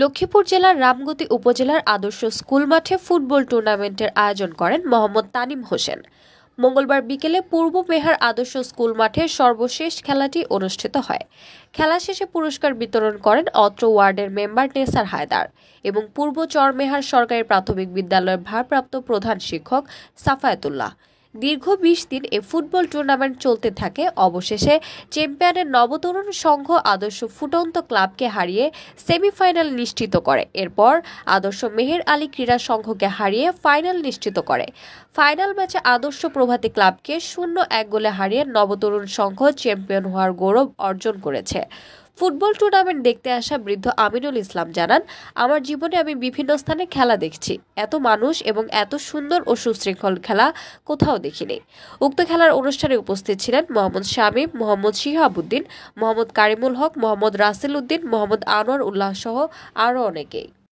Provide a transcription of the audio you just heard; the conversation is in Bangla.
লক্ষ্মীপুর জেলার রামগতি উপজেলার আদর্শ স্কুল মাঠে ফুটবল টুর্নামেন্টের আয়োজন করেন মোহাম্মদ তানিম হোসেন মঙ্গলবার বিকেলে পূর্ব মেহার আদর্শ স্কুল মাঠে সর্বশেষ খেলাটি অনুষ্ঠিত হয় খেলা শেষে পুরস্কার বিতরণ করেন অত্র ওয়ার্ডের মেম্বার নেসার হায়দার এবং পূর্ব চরমেহার সরকারি প্রাথমিক বিদ্যালয়ের ভারপ্রাপ্ত প্রধান শিক্ষক সাফায়তুল্লাহ দীর্ঘ বিশ দিন এ ফুটবল টুর্নামেন্ট চলতে থাকে অবশেষে চ্যাম্পিয়নের নবতরুণ সংঘ আদর্শ ফুটন্ত ক্লাবকে হারিয়ে সেমিফাইনাল নিশ্চিত করে এরপর আদর্শ মেহের আলী ক্রীড়া সংঘকে হারিয়ে ফাইনাল নিশ্চিত করে ফাইনাল ম্যাচে আদর্শ প্রভাতী ক্লাবকে শূন্য এক গোলে হারিয়ে নবতরুণ সংঘ চ্যাম্পিয়ন হওয়ার গৌরব অর্জন করেছে ফুটবল টুর্নামেন্ট দেখতে আসা বৃদ্ধ আমিনুল ইসলাম জানান আমার জীবনে আমি বিভিন্ন স্থানে খেলা দেখছি এত মানুষ এবং এত সুন্দর ও সুশৃঙ্খল খেলা কোথাও দেখিনি উক্ত খেলার অনুষ্ঠানে উপস্থিত ছিলেন মোহাম্মদ শামীম মোহাম্মদ শিহাবুদ্দিন মোহাম্মদ কারিমুল হক মোহাম্মদ রাসেল উদ্দিন মোহাম্মদ আনোয়ার উল্লাহ সহ আরও অনেকেই